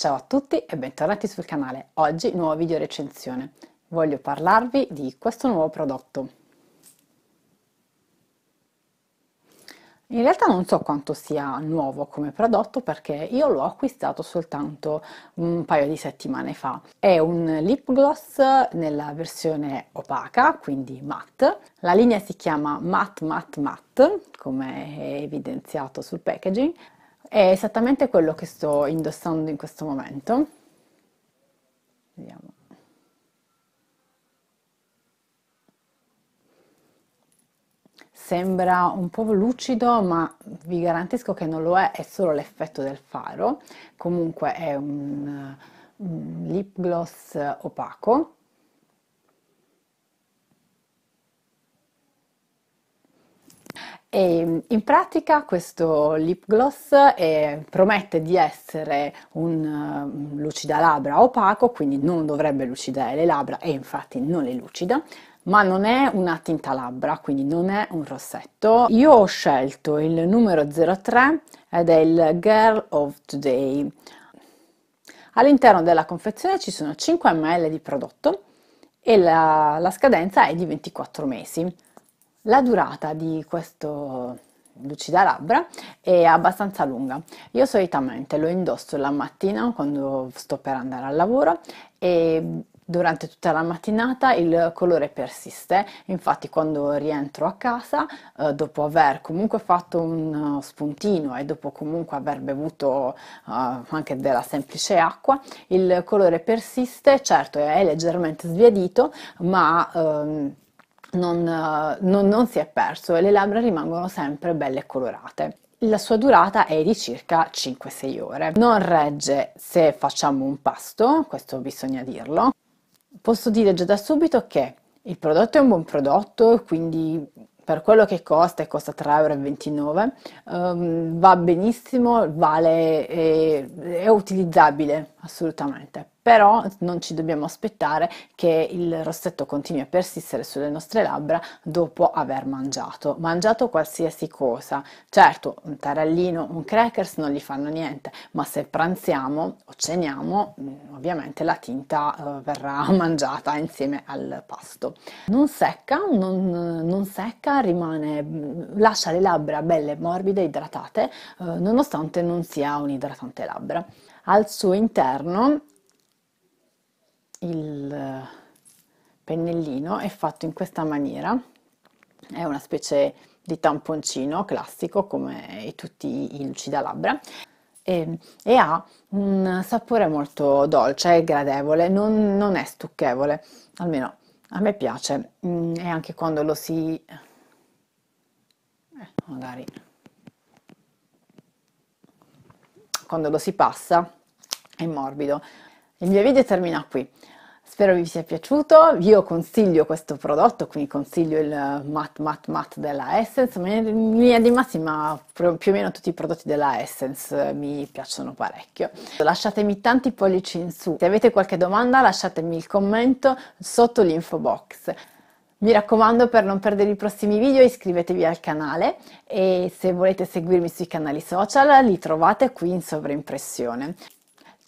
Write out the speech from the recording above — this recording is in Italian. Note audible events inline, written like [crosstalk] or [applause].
Ciao a tutti e bentornati sul canale. Oggi nuova video recensione. Voglio parlarvi di questo nuovo prodotto. In realtà non so quanto sia nuovo come prodotto perché io l'ho acquistato soltanto un paio di settimane fa. È un lip gloss nella versione opaca, quindi matte. La linea si chiama Matte Matte Matte, come è evidenziato sul packaging è esattamente quello che sto indossando in questo momento. Vediamo. sembra un po' lucido ma vi garantisco che non lo è, è solo l'effetto del faro, comunque è un, un lip gloss opaco E mm, in pratica questo lip gloss è, eh, promette di essere un mm, lucida labbra opaco, quindi non dovrebbe lucidare le labbra e infatti non le lucida, ma non è una tinta labbra, quindi non è un rossetto. Io ho scelto il numero 03 ed è il Girl of Today. All'interno della confezione ci sono 5 ml di prodotto e la, la scadenza è di 24 mesi. La durata di questo labbra è abbastanza lunga. Io solitamente lo indosso la mattina quando sto per andare al lavoro e durante tutta la mattinata il colore persiste, infatti quando rientro a casa eh, dopo aver comunque fatto un eh, spuntino e dopo comunque aver bevuto eh, anche della semplice acqua, il colore persiste, certo è leggermente sbiadito ma... Ehm, non, eh, non, non si è perso e le labbra rimangono sempre belle e colorate la sua durata è di circa 5-6 ore. Non regge se facciamo un pasto, questo bisogna dirlo. Posso dire già da subito che il prodotto è un buon prodotto, quindi per quello che costa, e costa 3,29 euro, um, va benissimo, vale, è, eh, è utilizzabile assolutamente però non ci dobbiamo aspettare che il rossetto continui a persistere sulle nostre labbra dopo aver mangiato, mangiato qualsiasi cosa. Certo, un tarallino, un crackers non gli fanno niente, ma se pranziamo o ceniamo, mm, ovviamente la tinta eh, verrà [laughs] mangiata insieme al pasto. Non secca, non, non secca, rimane, mm, lascia le labbra belle, morbide, idratate, eh, nonostante non sia un idratante labbra. Al suo interno il eh, pennellino è fatto in questa maniera, è una specie di tamponcino classico come tutti i lucidalabbra e, e ha un sapore molto dolce e gradevole, non, non, è stucchevole, almeno a me piace mm, e anche quando lo si... Eh, magari... quando lo si passa è morbido il mio video termina qui. Spero vi sia piaciuto, io consiglio questo prodotto, quindi consiglio il eh, matte matte matte della Essence, ma in linea di massima più o meno tutti i prodotti della Essence eh, mi piacciono parecchio. Lasciatemi tanti pollici in su, se avete qualche domanda lasciatemi il commento sotto l'info box. Mi raccomando per non perdere i prossimi video iscrivetevi al canale e se volete seguirmi sui canali social li trovate qui in sovraimpressione.